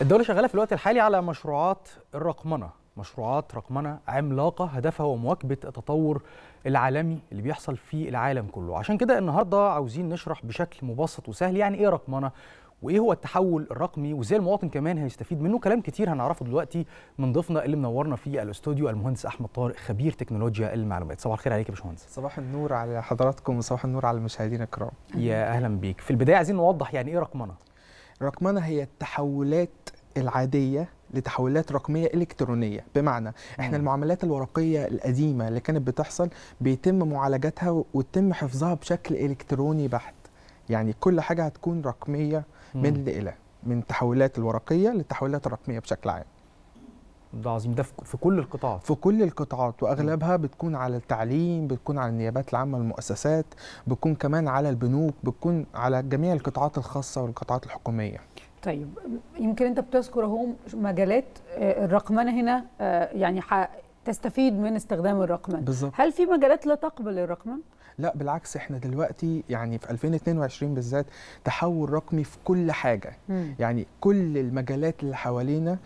الدولة شغالة في الوقت الحالي على مشروعات الرقمنة مشروعات رقمنة عملاقة هدفها هو مواكبة التطور العالمي اللي بيحصل في العالم كله عشان كده النهاردة عاوزين نشرح بشكل مبسط وسهل يعني إيه رقمنة وايه هو التحول الرقمي وازاي المواطن كمان هيستفيد منه كلام كتير هنعرفه دلوقتي من ضيفنا اللي منورنا في الاستوديو المهندس احمد طارق خبير تكنولوجيا المعلومات صباح الخير عليك يا باشمهندس صباح النور على حضراتكم وصباح النور على المشاهدين الكرام يا اهلا بيك في البدايه عايزين نوضح يعني ايه رقمنه الرقمنة هي التحولات العاديه لتحويلات رقميه الكترونيه بمعنى احنا مم. المعاملات الورقيه القديمه اللي كانت بتحصل بيتم معالجتها وتم حفظها بشكل الكتروني بحت يعني كل حاجه هتكون رقميه من الى من التحولات الورقيه للتحولات الرقميه بشكل عام ده عظيم ده في كل القطاعات في كل القطاعات واغلبها بتكون على التعليم بتكون على النيابات العامه المؤسسات بتكون كمان على البنوك بتكون على جميع القطاعات الخاصه والقطاعات الحكوميه طيب يمكن انت بتذكر اهو مجالات آه، الرقمنه هنا آه، يعني تستفيد من استخدام الرقمنه بالظبط هل في مجالات لا تقبل الرقمنه لا بالعكس احنا دلوقتي يعني في 2022 بالذات تحول رقمي في كل حاجه م. يعني كل المجالات اللي حوالينا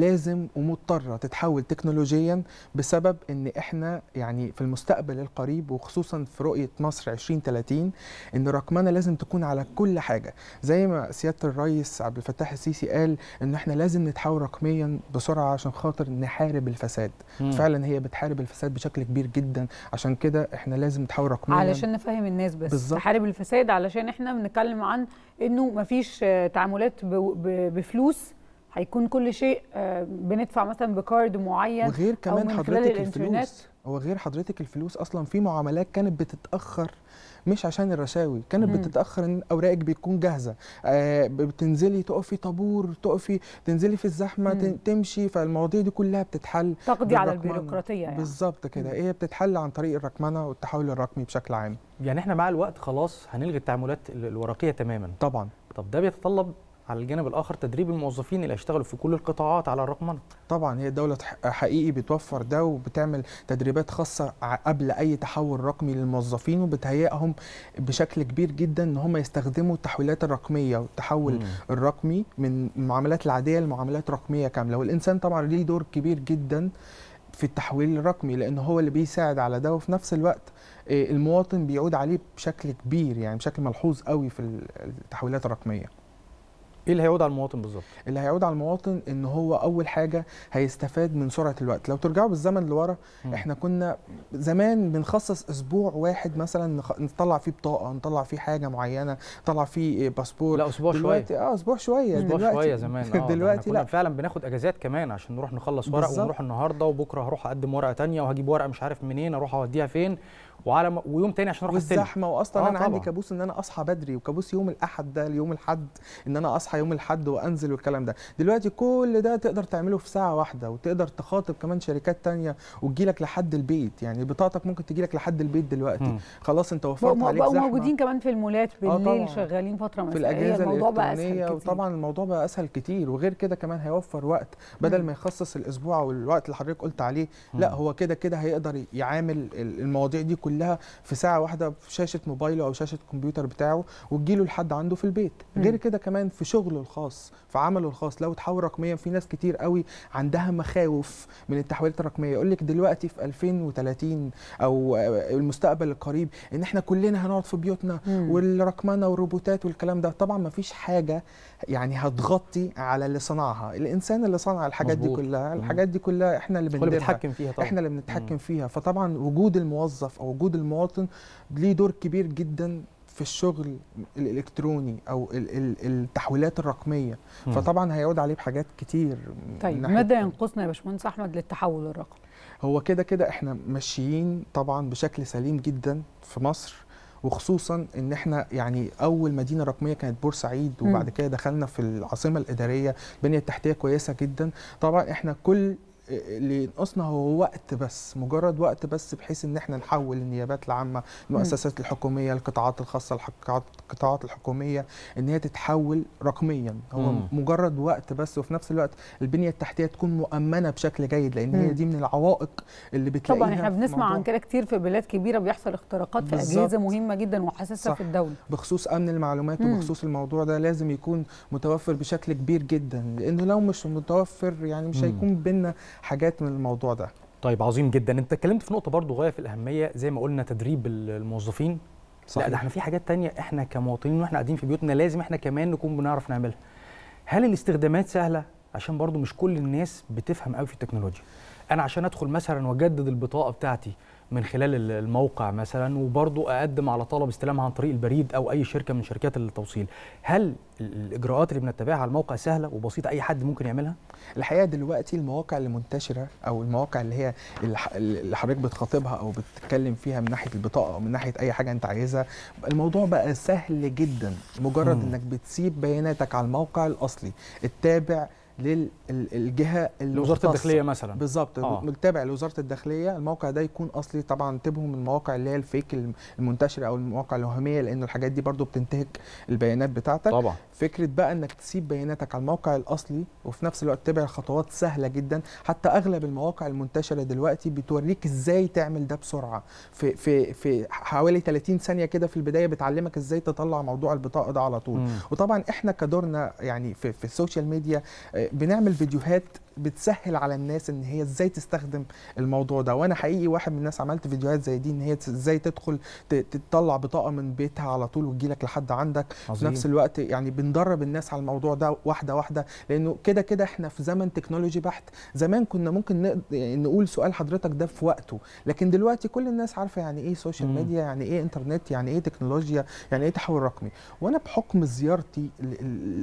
لازم ومضطره تتحول تكنولوجيا بسبب ان احنا يعني في المستقبل القريب وخصوصا في رؤيه مصر 2030 ان رقمنه لازم تكون على كل حاجه زي ما سياده الرئيس عبد الفتاح السيسي قال ان احنا لازم نتحول رقميا بسرعه عشان خاطر نحارب الفساد مم. فعلا هي بتحارب الفساد بشكل كبير جدا عشان كده احنا لازم نتحول رقميا علشان نفهم الناس بس بالزبط. نحارب الفساد علشان احنا بنتكلم عن انه مفيش تعاملات بفلوس هيكون كل شيء آه، بندفع مثلا بكارد معين وغير كمان حضرتك الفلوس هو غير حضرتك الفلوس اصلا في معاملات كانت بتتاخر مش عشان الرشاوي كانت بتتاخر ان اوراقك بتكون جاهزه آه بتنزلي تقفي طابور تقفي تنزلي في الزحمه مم. تمشي فالمواضيع دي كلها بتتحل تقضي على البيروقراطيه يعني بالظبط كده هي إيه بتتحل عن طريق الرقمنه والتحول الرقمي بشكل عام يعني احنا مع الوقت خلاص هنلغي التعاملات الورقيه تماما طبعا طب ده بيتطلب على الجانب الاخر تدريب الموظفين اللي هيشتغلوا في كل القطاعات على الرقمنه طبعا هي الدوله حقيقي بتوفر ده وبتعمل تدريبات خاصه قبل اي تحول رقمي للموظفين وبتهيئهم بشكل كبير جدا ان هم يستخدموا التحويلات الرقميه والتحول مم. الرقمي من المعاملات العاديه لمعاملات رقميه كامله والانسان طبعا ليه دور كبير جدا في التحويل الرقمي لان هو اللي بيساعد على ده وفي نفس الوقت آه، المواطن بيعود عليه بشكل كبير يعني بشكل ملحوظ قوي في التحويلات الرقميه ايه اللي هيعود على المواطن بالظبط اللي هيعود على المواطن ان هو اول حاجه هيستفاد من سرعه الوقت لو ترجعوا بالزمن لورا احنا كنا زمان بنخصص اسبوع واحد مثلا نطلع فيه بطاقه نطلع فيه حاجه معينه نطلع فيه باسبور لا اسبوع دلوقتي شويه اه اسبوع شويه اسبوع دلوقتي شويه زمان آه دلوقتي لا فعلا بناخد اجازات كمان عشان نروح نخلص ورق بالزبط. ونروح النهارده وبكره هروح اقدم ورقه ثانيه وهجيب ورقه مش عارف منين اروح اوديها فين وعلى م... ويوم تاني عشان اروح استلم والزحمه واصلا آه انا طبعًا. عندي كابوس ان انا اصحى بدري وكابوس يوم الاحد ده ليوم الحد ان انا اصحى يوم الحد وانزل والكلام ده دلوقتي كل ده تقدر تعمله في ساعه واحده وتقدر تخاطب كمان شركات تانية وتجيلك لحد البيت يعني بطاقتك ممكن تجيلك لحد البيت دلوقتي م. خلاص انت وفرت عليك زحمه موجودين كمان في المولات آه، بالليل آه شغالين فتره مسائيه في الاجهزه الموضوع بقى اسهل كتير وطبعا الموضوع بقى اسهل كتير وغير كده كمان هيوفر وقت بدل م. ما يخصص الاسبوع او الوقت اللي حضرتك قلت عليه م. لا هو كده كده هيقدر يعامل المواضيع دي كلها كلها في ساعه واحده في شاشه موبايله او شاشه الكمبيوتر بتاعه وتجيله لحد عنده في البيت غير كده كمان في شغله الخاص في عمله الخاص لو تحول رقميا في ناس كتير قوي عندها مخاوف من التحويلات الرقميه يقول لك دلوقتي في 2030 او المستقبل القريب ان احنا كلنا هنقعد في بيوتنا مم. والرقمنه والروبوتات والكلام ده طبعا ما فيش حاجه يعني هتغطي على اللي صنعها الانسان اللي صنع الحاجات مزبوط. دي كلها الحاجات دي كلها احنا اللي بنتحكم فيها طبعا احنا اللي بنتحكم فيها فطبعا وجود الموظف او وجود المواطن ليه دور كبير جدا في الشغل الالكتروني او التحويلات الرقميه م. فطبعا هيعود عليه بحاجات كتير طيب ماذا ينقصنا يا باشمهندس احمد للتحول الرقمي هو كده كده احنا ماشيين طبعا بشكل سليم جدا في مصر وخصوصا ان احنا يعني اول مدينه رقميه كانت بورسعيد وبعد كده دخلنا في العاصمه الاداريه البنيه التحتيه كويسه جدا طبعا احنا كل اللي ينقصنا هو وقت بس مجرد وقت بس بحيث ان احنا نحول النيابات العامه المؤسسات الحكوميه القطاعات الخاصه القطاعات الحكوميه ان هي تتحول رقميا هو مم. مجرد وقت بس وفي نفس الوقت البنيه التحتيه تكون مؤمنه بشكل جيد لان هي دي من العوائق اللي بتلاقيها طبعا احنا بنسمع عن كده كتير في بلاد كبيره بيحصل اختراقات في اجهزه مهمه جدا وحساسه في الدوله بخصوص امن المعلومات مم. وبخصوص الموضوع ده لازم يكون متوفر بشكل كبير جدا لانه لو مش متوفر يعني مش هيكون بينا حاجات من الموضوع ده طيب عظيم جدا انت اتكلمت في نقطه برضو غايه في الاهميه زي ما قلنا تدريب الموظفين صحيح. لا ده احنا في حاجات تانية احنا كمواطنين واحنا قاعدين في بيوتنا لازم احنا كمان نكون بنعرف نعملها هل الاستخدامات سهله عشان برضو مش كل الناس بتفهم قوي في التكنولوجيا انا عشان ادخل مثلا واجدد البطاقه بتاعتي من خلال الموقع مثلا وبرضه اقدم على طلب استلامها عن طريق البريد او اي شركه من شركات التوصيل هل الاجراءات اللي بنتبعها على الموقع سهله وبسيطه اي حد ممكن يعملها الحقيقه دلوقتي المواقع اللي منتشره او المواقع اللي هي اللي حضرتك بتخاطبها او بتتكلم فيها من ناحيه البطاقه او من ناحيه اي حاجه انت عايزها الموضوع بقى سهل جدا مجرد م. انك بتسيب بياناتك على الموقع الاصلي التابع للجهه لوزاره الداخليه مثلا بالظبط آه. متابع لوزاره الداخليه الموقع ده يكون اصلي طبعا انتبهوا من المواقع اللي هي الفيك المنتشره او المواقع الوهميه لان الحاجات دي برضو بتنتهك البيانات بتاعتك طبعا فكره بقى انك تسيب بياناتك على الموقع الاصلي وفي نفس الوقت تبع خطوات سهله جدا حتى اغلب المواقع المنتشره دلوقتي بتوريك ازاي تعمل ده بسرعه في في في حوالي 30 ثانيه كده في البدايه بتعلمك ازاي تطلع موضوع البطاقه ده على طول م. وطبعا احنا كدورنا يعني في, في السوشيال ميديا آه، بنعمل فيديوهات بتسهل على الناس ان هي ازاي تستخدم الموضوع ده وانا حقيقي واحد من الناس عملت فيديوهات زي دي ان هي ازاي تدخل تطلع بطاقه من بيتها على طول وتجي لك لحد عندك عظيم. في نفس الوقت يعني بندرب الناس على الموضوع ده واحده واحده لانه كده كده احنا في زمن تكنولوجي بحت زمان كنا ممكن يعني نقول سؤال حضرتك ده في وقته لكن دلوقتي كل الناس عارفه يعني ايه سوشيال ميديا يعني ايه انترنت يعني ايه تكنولوجيا يعني ايه تحول رقمي وانا بحكم زيارتي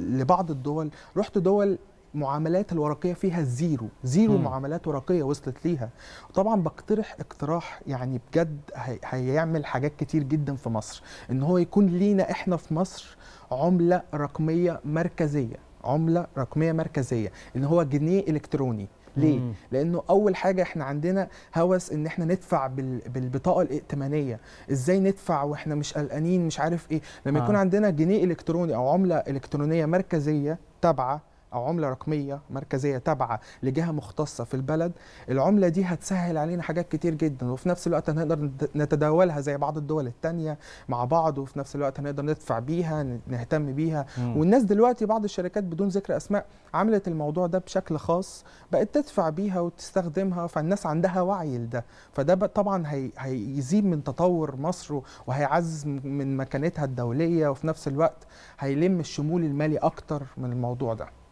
لبعض الدول رحت دول المعاملات الورقيه فيها زيرو زيرو م. معاملات ورقيه وصلت ليها طبعا بقترح اقتراح يعني بجد هي هيعمل حاجات كتير جدا في مصر ان هو يكون لينا احنا في مصر عمله رقميه مركزيه عمله رقميه مركزيه ان هو جنيه الكتروني ليه؟ مم. لانه اول حاجه احنا عندنا هوس ان احنا ندفع بالبطاقه الائتمانيه، ازاي ندفع واحنا مش قلقانين مش عارف ايه، لما آه. يكون عندنا جنيه الكتروني او عمله الكترونيه مركزيه تابعه او عمله رقميه مركزيه تابعه لجهه مختصه في البلد العمله دي هتسهل علينا حاجات كتير جدا وفي نفس الوقت هنقدر نتداولها زي بعض الدول الثانيه مع بعض وفي نفس الوقت هنقدر ندفع بيها نهتم بيها مم. والناس دلوقتي بعض الشركات بدون ذكر اسماء عملت الموضوع ده بشكل خاص بقت تدفع بيها وتستخدمها فالناس عندها وعي لده فده طبعا هي هيزيد من تطور مصر وهيعزز من مكانتها الدوليه وفي نفس الوقت هيلم الشمول المالي اكتر من الموضوع ده